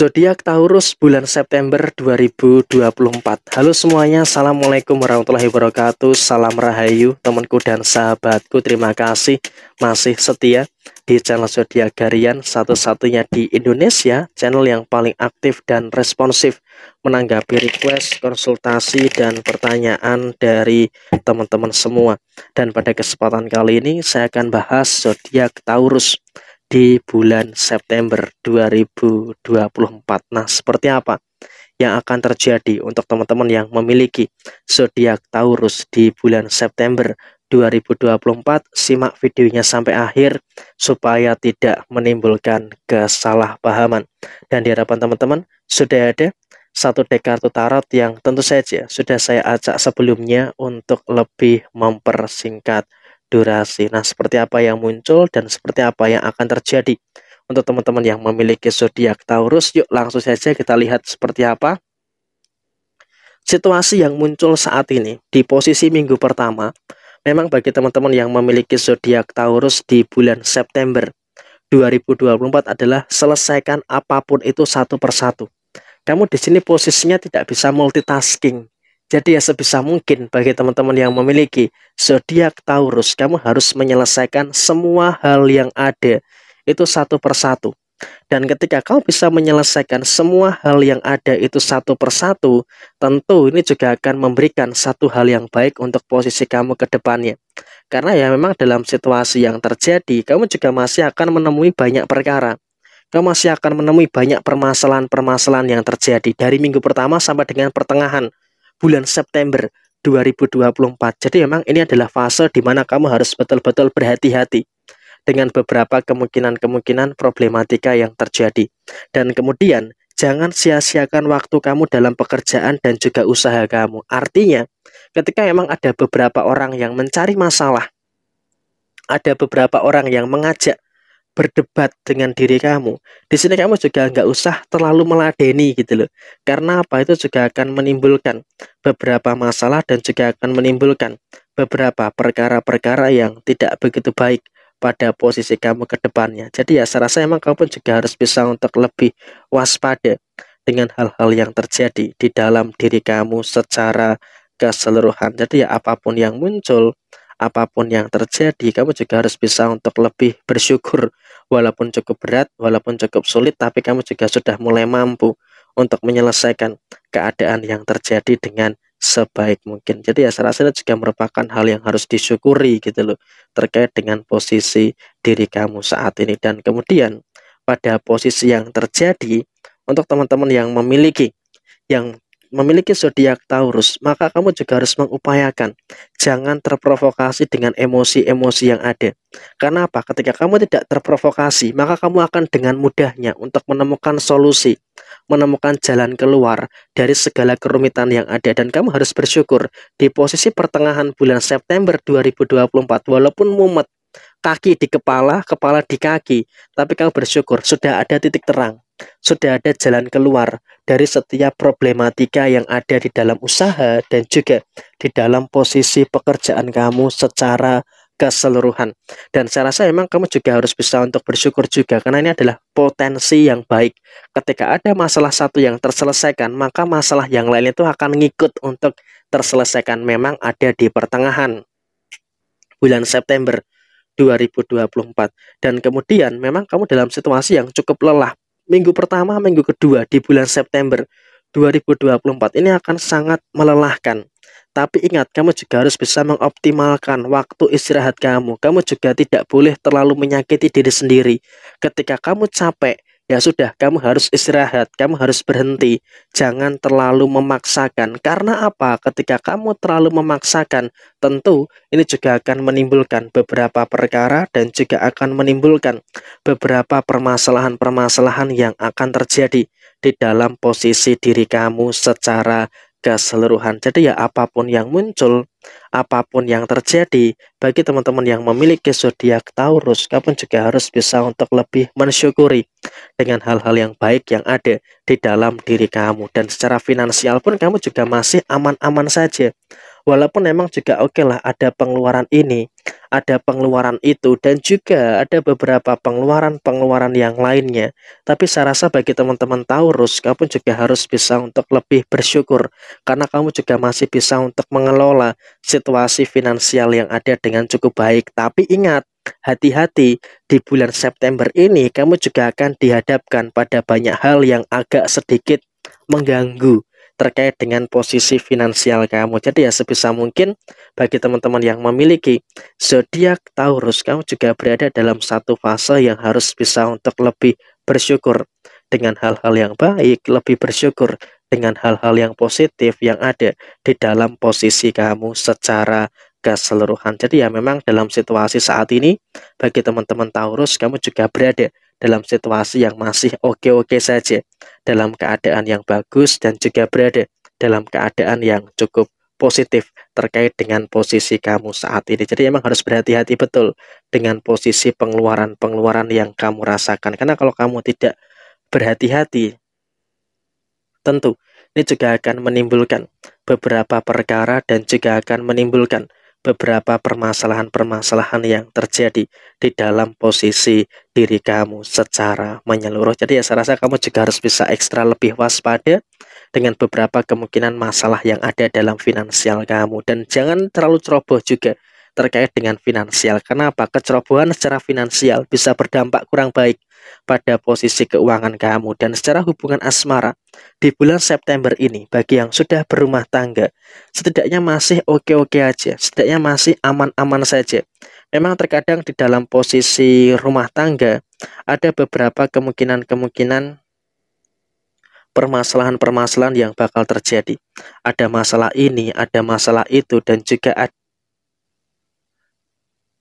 Zodiak Taurus bulan September 2024. Halo semuanya, assalamualaikum warahmatullahi wabarakatuh. Salam rahayu, temanku dan sahabatku. Terima kasih masih setia di channel Zodiak Garian, satu-satunya di Indonesia, channel yang paling aktif dan responsif menanggapi request, konsultasi, dan pertanyaan dari teman-teman semua. Dan pada kesempatan kali ini, saya akan bahas zodiak Taurus di bulan September 2024. Nah, seperti apa yang akan terjadi untuk teman-teman yang memiliki zodiak Taurus di bulan September 2024? Simak videonya sampai akhir supaya tidak menimbulkan kesalahpahaman. Dan diharapkan teman-teman sudah ada satu dek kartu tarot yang tentu saja sudah saya acak sebelumnya untuk lebih mempersingkat durasi. Nah, seperti apa yang muncul dan seperti apa yang akan terjadi. Untuk teman-teman yang memiliki zodiak Taurus, yuk langsung saja kita lihat seperti apa situasi yang muncul saat ini di posisi minggu pertama. Memang bagi teman-teman yang memiliki zodiak Taurus di bulan September 2024 adalah selesaikan apapun itu satu persatu. Kamu di sini posisinya tidak bisa multitasking. Jadi ya sebisa mungkin bagi teman-teman yang memiliki zodiak Taurus, kamu harus menyelesaikan semua hal yang ada itu satu persatu. Dan ketika kamu bisa menyelesaikan semua hal yang ada itu satu persatu, tentu ini juga akan memberikan satu hal yang baik untuk posisi kamu ke depannya. Karena ya memang dalam situasi yang terjadi, kamu juga masih akan menemui banyak perkara kamu masih akan menemui banyak permasalahan-permasalahan yang terjadi dari minggu pertama sampai dengan pertengahan bulan September 2024. Jadi memang ini adalah fase di mana kamu harus betul-betul berhati-hati dengan beberapa kemungkinan-kemungkinan problematika yang terjadi. Dan kemudian jangan sia-siakan waktu kamu dalam pekerjaan dan juga usaha kamu. Artinya, ketika memang ada beberapa orang yang mencari masalah, ada beberapa orang yang mengajak berdebat dengan diri kamu. Di sini kamu juga nggak usah terlalu meladeni gitu loh. Karena apa itu juga akan menimbulkan beberapa masalah dan juga akan menimbulkan beberapa perkara-perkara yang tidak begitu baik pada posisi kamu ke depannya. Jadi ya saya rasa emang kamu pun juga harus bisa untuk lebih waspada dengan hal-hal yang terjadi di dalam diri kamu secara keseluruhan. Jadi ya apapun yang muncul, apapun yang terjadi, kamu juga harus bisa untuk lebih bersyukur. Walaupun cukup berat, walaupun cukup sulit, tapi kamu juga sudah mulai mampu untuk menyelesaikan keadaan yang terjadi dengan sebaik mungkin. Jadi ya saya rasa itu juga merupakan hal yang harus disyukuri gitu loh terkait dengan posisi diri kamu saat ini dan kemudian pada posisi yang terjadi untuk teman-teman yang memiliki yang memiliki zodiak Taurus, maka kamu juga harus mengupayakan. Jangan terprovokasi dengan emosi-emosi yang ada. Karena apa? Ketika kamu tidak terprovokasi, maka kamu akan dengan mudahnya untuk menemukan solusi, menemukan jalan keluar dari segala kerumitan yang ada. Dan kamu harus bersyukur di posisi pertengahan bulan September 2024, walaupun mumet, kaki di kepala, kepala di kaki, tapi kamu bersyukur sudah ada titik terang. Sudah ada jalan keluar dari setiap problematika yang ada di dalam usaha dan juga di dalam posisi pekerjaan kamu secara keseluruhan. Dan saya rasa memang kamu juga harus bisa untuk bersyukur juga karena ini adalah potensi yang baik. Ketika ada masalah satu yang terselesaikan, maka masalah yang lain itu akan ngikut untuk terselesaikan. Memang ada di pertengahan bulan September 2024. Dan kemudian memang kamu dalam situasi yang cukup lelah minggu pertama, minggu kedua di bulan September 2024 ini akan sangat melelahkan. Tapi ingat, kamu juga harus bisa mengoptimalkan waktu istirahat kamu. Kamu juga tidak boleh terlalu menyakiti diri sendiri. Ketika kamu capek, ya sudah kamu harus istirahat, kamu harus berhenti. Jangan terlalu memaksakan. Karena apa? Ketika kamu terlalu memaksakan, tentu ini juga akan menimbulkan beberapa perkara dan juga akan menimbulkan beberapa permasalahan-permasalahan yang akan terjadi di dalam posisi diri kamu secara keseluruhan. Jadi ya apapun yang muncul Apapun yang terjadi, bagi teman-teman yang memiliki zodiak Taurus, kapan juga harus bisa untuk lebih mensyukuri dengan hal-hal yang baik yang ada di dalam diri kamu. Dan secara finansial pun kamu juga masih aman-aman saja. Walaupun memang juga oke okay lah ada pengeluaran ini, ada pengeluaran itu dan juga ada beberapa pengeluaran-pengeluaran yang lainnya. Tapi saya rasa bagi teman-teman Taurus, kamu juga harus bisa untuk lebih bersyukur karena kamu juga masih bisa untuk mengelola situasi finansial yang ada dengan cukup baik. Tapi ingat, hati-hati di bulan September ini kamu juga akan dihadapkan pada banyak hal yang agak sedikit mengganggu terkait dengan posisi finansial kamu. Jadi ya sebisa mungkin bagi teman-teman yang memiliki zodiak Taurus, kamu juga berada dalam satu fase yang harus bisa untuk lebih bersyukur dengan hal-hal yang baik, lebih bersyukur dengan hal-hal yang positif yang ada di dalam posisi kamu secara keseluruhan. Jadi ya memang dalam situasi saat ini bagi teman-teman Taurus kamu juga berada dalam situasi yang masih oke-oke saja, dalam keadaan yang bagus dan juga berada dalam keadaan yang cukup positif terkait dengan posisi kamu saat ini. Jadi emang harus berhati-hati betul dengan posisi pengeluaran-pengeluaran yang kamu rasakan. Karena kalau kamu tidak berhati-hati, tentu ini juga akan menimbulkan beberapa perkara dan juga akan menimbulkan beberapa permasalahan-permasalahan yang terjadi di dalam posisi diri kamu secara menyeluruh. Jadi ya saya rasa kamu juga harus bisa ekstra lebih waspada dengan beberapa kemungkinan masalah yang ada dalam finansial kamu dan jangan terlalu ceroboh juga terkait dengan finansial. Kenapa? Kecerobohan secara finansial bisa berdampak kurang baik pada posisi keuangan kamu. Dan secara hubungan asmara, di bulan September ini, bagi yang sudah berumah tangga, setidaknya masih oke-oke aja, setidaknya masih aman-aman saja. Memang terkadang di dalam posisi rumah tangga, ada beberapa kemungkinan-kemungkinan permasalahan-permasalahan yang bakal terjadi. Ada masalah ini, ada masalah itu, dan juga ada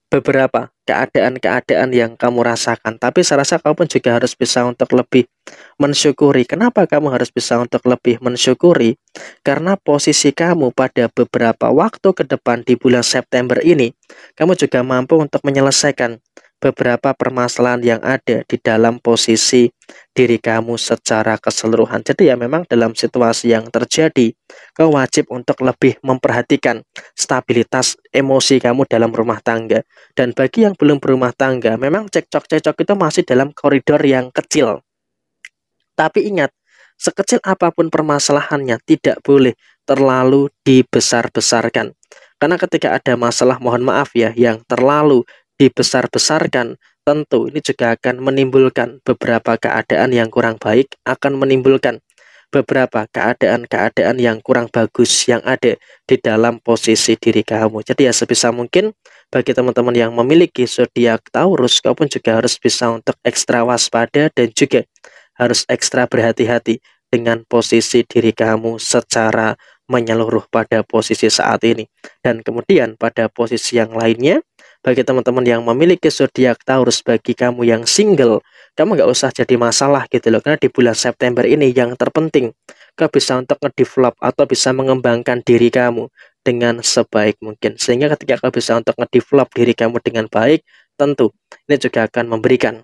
beberapa keadaan-keadaan yang kamu rasakan. Tapi saya rasa kamu pun juga harus bisa untuk lebih mensyukuri. Kenapa kamu harus bisa untuk lebih mensyukuri? Karena posisi kamu pada beberapa waktu ke depan di bulan September ini, kamu juga mampu untuk menyelesaikan beberapa permasalahan yang ada di dalam posisi diri kamu secara keseluruhan. Jadi ya memang dalam situasi yang terjadi, kau wajib untuk lebih memperhatikan stabilitas emosi kamu dalam rumah tangga. Dan bagi yang belum berumah tangga, memang cekcok-cekcok itu masih dalam koridor yang kecil. Tapi ingat, sekecil apapun permasalahannya tidak boleh terlalu dibesar-besarkan. Karena ketika ada masalah mohon maaf ya yang terlalu dibesar-besarkan, tentu ini juga akan menimbulkan beberapa keadaan yang kurang baik, akan menimbulkan beberapa keadaan-keadaan yang kurang bagus yang ada di dalam posisi diri kamu. Jadi ya sebisa mungkin bagi teman-teman yang memiliki zodiak Taurus, kau pun juga harus bisa untuk ekstra waspada dan juga harus ekstra berhati-hati dengan posisi diri kamu secara menyeluruh pada posisi saat ini. Dan kemudian pada posisi yang lainnya, bagi teman-teman yang memiliki zodiak Taurus, bagi kamu yang single, kamu nggak usah jadi masalah gitu loh. Karena di bulan September ini yang terpenting, kamu bisa untuk ngedevelop atau bisa mengembangkan diri kamu dengan sebaik mungkin. Sehingga ketika kamu bisa untuk ngedevelop diri kamu dengan baik, tentu ini juga akan memberikan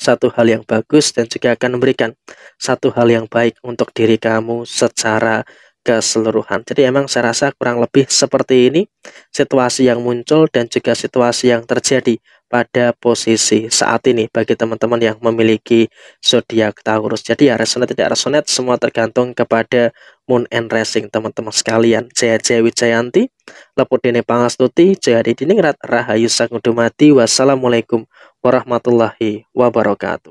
satu hal yang bagus dan juga akan memberikan satu hal yang baik untuk diri kamu secara keseluruhan. Jadi emang saya rasa kurang lebih seperti ini situasi yang muncul dan juga situasi yang terjadi pada posisi saat ini bagi teman-teman yang memiliki zodiak Taurus. Jadi ya resonate tidak resonate semua tergantung kepada moon and rising teman-teman sekalian. Jaya Jaya Wijayanti, Dini Pangastuti, Jayadi Diningrat, Rahayu Sangudumati. Wassalamualaikum warahmatullahi wabarakatuh.